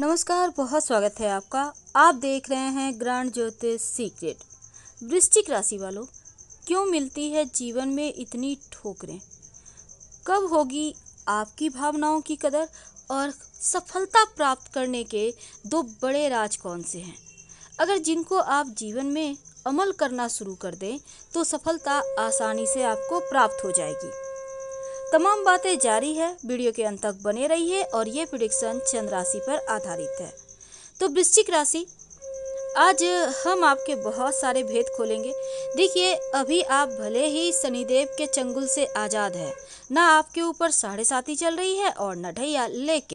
नमस्कार बहुत स्वागत है आपका आप देख रहे हैं ग्रांड ज्योतिष सीक्रेट वृश्चिक राशि वालों क्यों मिलती है जीवन में इतनी ठोकरें कब होगी आपकी भावनाओं की कदर और सफलता प्राप्त करने के दो बड़े राज कौन से हैं अगर जिनको आप जीवन में अमल करना शुरू कर दें तो सफलता आसानी से आपको प्राप्त हो जाएगी तमाम बातें जारी है वीडियो के अंत तक बने रहिए और ये प्रिडिक्शन चंद्र राशि पर आधारित है तो वृश्चिक राशि आज हम आपके बहुत सारे भेद खोलेंगे देखिए अभी आप भले ही शनिदेव के चंगुल से आज़ाद हैं ना आपके ऊपर साढ़े साथी चल रही है और न ढैया लेके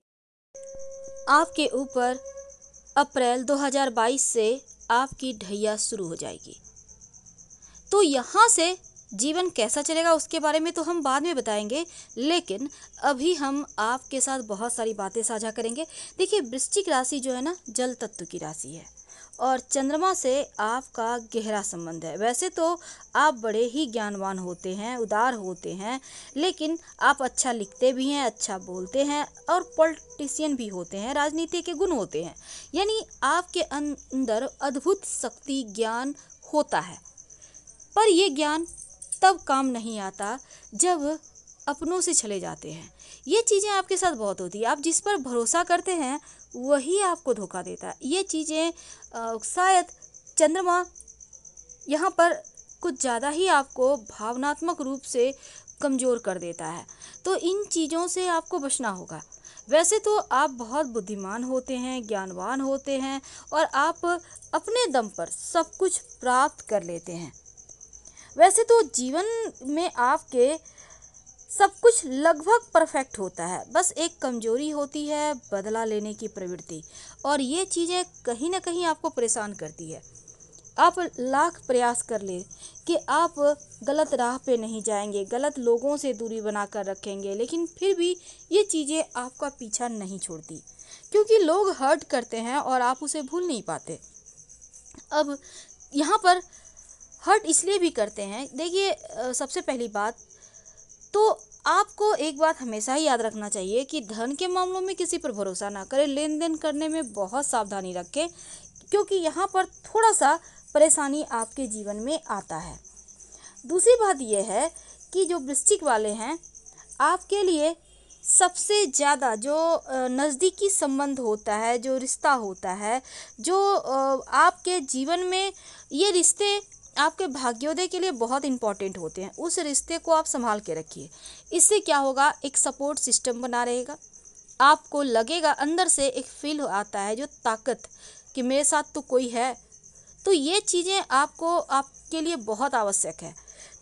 आपके ऊपर अप्रैल 2022 से आपकी ढैया शुरू हो जाएगी तो यहाँ से जीवन कैसा चलेगा उसके बारे में तो हम बाद में बताएंगे लेकिन अभी हम आपके साथ बहुत सारी बातें साझा करेंगे देखिए वृश्चिक राशि जो है ना जल तत्व की राशि है और चंद्रमा से आपका गहरा संबंध है वैसे तो आप बड़े ही ज्ञानवान होते हैं उदार होते हैं लेकिन आप अच्छा लिखते भी हैं अच्छा बोलते हैं और पॉलिटिशियन भी होते हैं राजनीति के गुण होते हैं यानी आपके अंदर अद्भुत शक्ति ज्ञान होता है पर यह ज्ञान तब काम नहीं आता जब अपनों से चले जाते हैं ये चीज़ें आपके साथ बहुत होती है आप जिस पर भरोसा करते हैं वही आपको धोखा देता है ये चीज़ें शायद चंद्रमा यहाँ पर कुछ ज़्यादा ही आपको भावनात्मक रूप से कमज़ोर कर देता है तो इन चीज़ों से आपको बचना होगा वैसे तो आप बहुत बुद्धिमान होते हैं ज्ञानवान होते हैं और आप अपने दम पर सब कुछ प्राप्त कर लेते हैं वैसे तो जीवन में आपके सब कुछ लगभग परफेक्ट होता है बस एक कमजोरी होती है बदला लेने की प्रवृत्ति और ये चीज़ें कहीं ना कहीं आपको परेशान करती है आप लाख प्रयास कर ले कि आप गलत राह पे नहीं जाएंगे गलत लोगों से दूरी बना कर रखेंगे लेकिन फिर भी ये चीज़ें आपका पीछा नहीं छोड़ती क्योंकि लोग हर्ट करते हैं और आप उसे भूल नहीं पाते अब यहाँ पर हर्ट इसलिए भी करते हैं देखिए सबसे पहली बात तो आपको एक बात हमेशा ही याद रखना चाहिए कि धन के मामलों में किसी पर भरोसा ना करें लेन देन करने में बहुत सावधानी रखें क्योंकि यहाँ पर थोड़ा सा परेशानी आपके जीवन में आता है दूसरी बात यह है कि जो वृश्चिक वाले हैं आपके लिए सबसे ज़्यादा जो नज़दीकी संबंध होता है जो रिश्ता होता है जो आपके जीवन में ये रिश्ते आपके भाग्योदय के लिए बहुत इंपॉर्टेंट होते हैं उस रिश्ते को आप संभाल के रखिए इससे क्या होगा एक सपोर्ट सिस्टम बना रहेगा आपको लगेगा अंदर से एक फील आता है जो ताकत कि मेरे साथ तो कोई है तो ये चीज़ें आपको आपके लिए बहुत आवश्यक है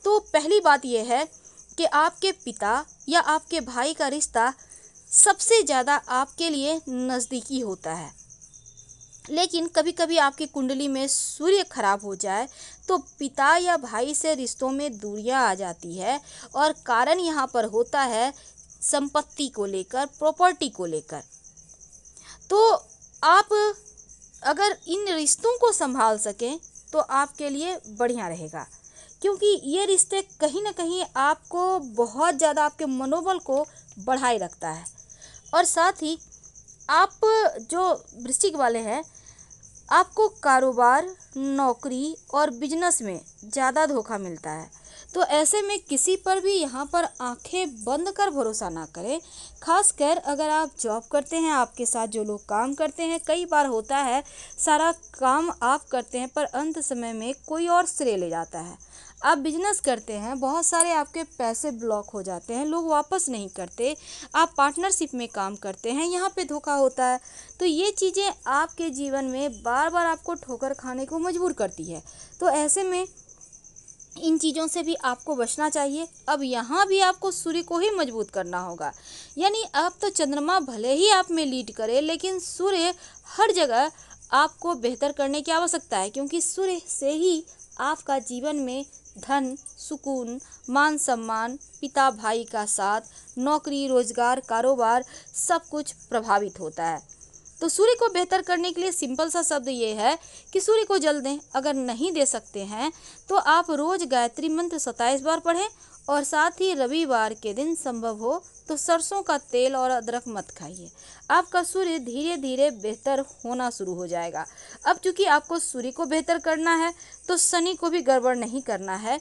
तो पहली बात यह है कि आपके पिता या आपके भाई का रिश्ता सबसे ज़्यादा आपके लिए नज़दीकी होता है लेकिन कभी कभी आपकी कुंडली में सूर्य खराब हो जाए तो पिता या भाई से रिश्तों में दूरियां आ जाती है और कारण यहाँ पर होता है संपत्ति को लेकर प्रॉपर्टी को लेकर तो आप अगर इन रिश्तों को संभाल सकें तो आपके लिए बढ़िया रहेगा क्योंकि ये रिश्ते कहीं ना कहीं आपको बहुत ज़्यादा आपके मनोबल को बढ़ाए रखता है और साथ ही आप जो वृश्चिक वाले हैं आपको कारोबार नौकरी और बिजनेस में ज़्यादा धोखा मिलता है तो ऐसे में किसी पर भी यहाँ पर आंखें बंद कर भरोसा ना करें खासकर अगर आप जॉब करते हैं आपके साथ जो लोग काम करते हैं कई बार होता है सारा काम आप करते हैं पर अंत समय में कोई और श्रेय ले जाता है आप बिजनेस करते हैं बहुत सारे आपके पैसे ब्लॉक हो जाते हैं लोग वापस नहीं करते आप पार्टनरशिप में काम करते हैं यहाँ पे धोखा होता है तो ये चीज़ें आपके जीवन में बार बार आपको ठोकर खाने को मजबूर करती है तो ऐसे में इन चीज़ों से भी आपको बचना चाहिए अब यहाँ भी आपको सूर्य को ही मजबूत करना होगा यानी अब तो चंद्रमा भले ही आप में लीड करे लेकिन सूर्य हर जगह आपको बेहतर करने की आवश्यकता है क्योंकि सूर्य से ही आपका जीवन में धन सुकून मान सम्मान पिता भाई का साथ नौकरी रोजगार कारोबार सब कुछ प्रभावित होता है तो सूर्य को बेहतर करने के लिए सिंपल सा शब्द ये है कि सूर्य को जल दें अगर नहीं दे सकते हैं तो आप रोज गायत्री मंत्र सत्ताईस बार पढ़ें और साथ ही रविवार के दिन संभव हो तो सरसों का तेल और अदरक मत खाइए आपका सूर्य धीरे धीरे बेहतर होना शुरू हो जाएगा अब चूंकि आपको सूर्य को बेहतर करना है तो शनि को भी गड़बड़ नहीं करना है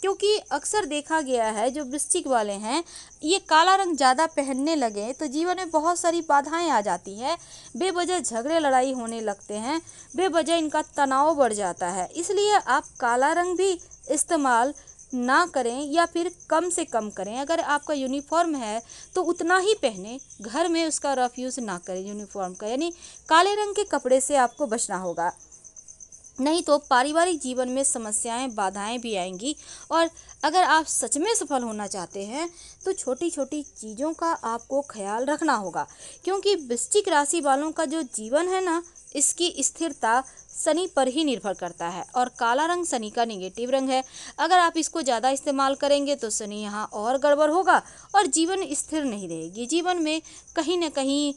क्योंकि अक्सर देखा गया है जो वृश्चिक वाले हैं ये काला रंग ज़्यादा पहनने लगे तो जीवन में बहुत सारी बाधाएं आ जाती हैं बेवजह झगड़े लड़ाई होने लगते हैं बेवजह इनका तनाव बढ़ जाता है इसलिए आप काला रंग भी इस्तेमाल ना करें या फिर कम से कम करें अगर आपका यूनिफॉर्म है तो उतना ही पहने घर में उसका रफ यूज़ ना करें यूनिफॉर्म का यानी काले रंग के कपड़े से आपको बचना होगा नहीं तो पारिवारिक जीवन में समस्याएं बाधाएं भी आएंगी और अगर आप सच में सफल होना चाहते हैं तो छोटी छोटी चीज़ों का आपको ख्याल रखना होगा क्योंकि वृश्चिक राशि वालों का जो जीवन है ना इसकी स्थिरता शनि पर ही निर्भर करता है और काला रंग शनि का निगेटिव रंग है अगर आप इसको ज़्यादा इस्तेमाल करेंगे तो शनि यहाँ और गड़बड़ होगा और जीवन स्थिर नहीं रहेगी जीवन में कहीं ना कहीं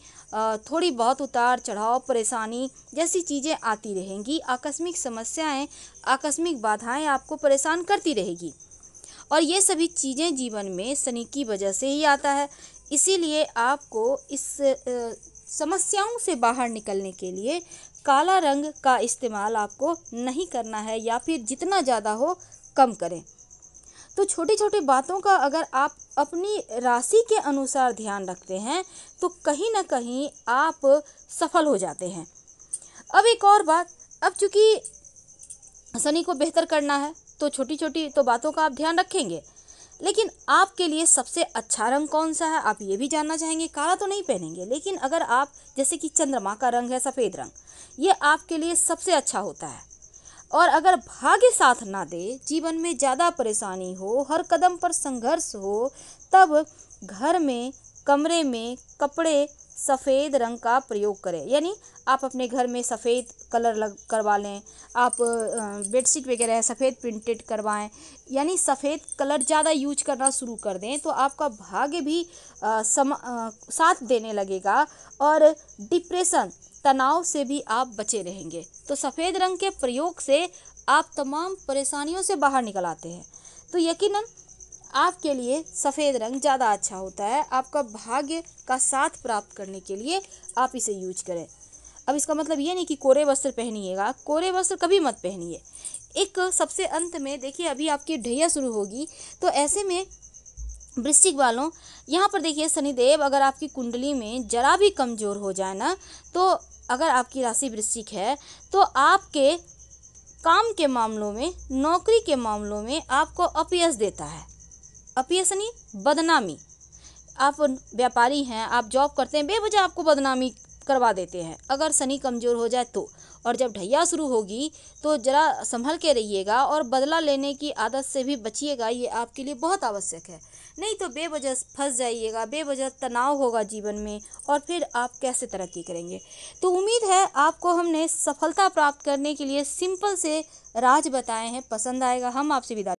थोड़ी बहुत उतार चढ़ाव परेशानी जैसी चीज़ें आती रहेंगी आकस्मिक समस्याएं आकस्मिक बाधाएं आपको परेशान करती रहेगी और ये सभी चीज़ें जीवन में शनि की वजह से ही आता है इसीलिए आपको इस समस्याओं से बाहर निकलने के लिए काला रंग का इस्तेमाल आपको नहीं करना है या फिर जितना ज़्यादा हो कम करें तो छोटी छोटी बातों का अगर आप अपनी राशि के अनुसार ध्यान रखते हैं तो कहीं ना कहीं आप सफल हो जाते हैं अब एक और बात अब चूंकि शनि को बेहतर करना है तो छोटी छोटी तो बातों का आप ध्यान रखेंगे लेकिन आपके लिए सबसे अच्छा रंग कौन सा है आप ये भी जानना चाहेंगे काला तो नहीं पहनेंगे लेकिन अगर आप जैसे कि चंद्रमा का रंग है सफ़ेद रंग ये आपके लिए सबसे अच्छा होता है और अगर भाग्य साथ ना दे जीवन में ज़्यादा परेशानी हो हर कदम पर संघर्ष हो तब घर में कमरे में कपड़े सफ़ेद रंग का प्रयोग करें यानी आप अपने घर में सफ़ेद कलर लग करवा लें आप बेडशीट वगैरह सफ़ेद प्रिंटेड करवाएं यानी सफ़ेद कलर ज़्यादा यूज करना शुरू कर दें तो आपका भाग्य भी आ, सम आ, साथ देने लगेगा और डिप्रेशन तनाव से भी आप बचे रहेंगे तो सफ़ेद रंग के प्रयोग से आप तमाम परेशानियों से बाहर निकल आते हैं तो यकीनन आपके लिए सफ़ेद रंग ज़्यादा अच्छा होता है आपका भाग्य का साथ प्राप्त करने के लिए आप इसे यूज करें अब इसका मतलब ये नहीं कि कोरे वस्त्र पहनिएगा कोरे वस्त्र कभी मत पहनिए एक सबसे अंत में देखिए अभी आपकी ढैया शुरू होगी तो ऐसे में वृश्चिक वालों यहाँ पर देखिए शनिदेव अगर आपकी कुंडली में जरा भी कमज़ोर हो जाए ना तो अगर आपकी राशि वृश्चिक है तो आपके काम के मामलों में नौकरी के मामलों में आपको अपयस देता है अपयस नहीं बदनामी आप व्यापारी हैं आप जॉब करते हैं बेवजह आपको बदनामी करवा देते हैं अगर शनि कमज़ोर हो जाए तो और जब ढैया शुरू होगी तो ज़रा संभल के रहिएगा और बदला लेने की आदत से भी बचिएगा ये आपके लिए बहुत आवश्यक है नहीं तो बेवजह फंस जाइएगा बेवजह तनाव होगा जीवन में और फिर आप कैसे तरक्की करेंगे तो उम्मीद है आपको हमने सफलता प्राप्त करने के लिए सिंपल से राज बताए हैं पसंद आएगा हम आपसे विदा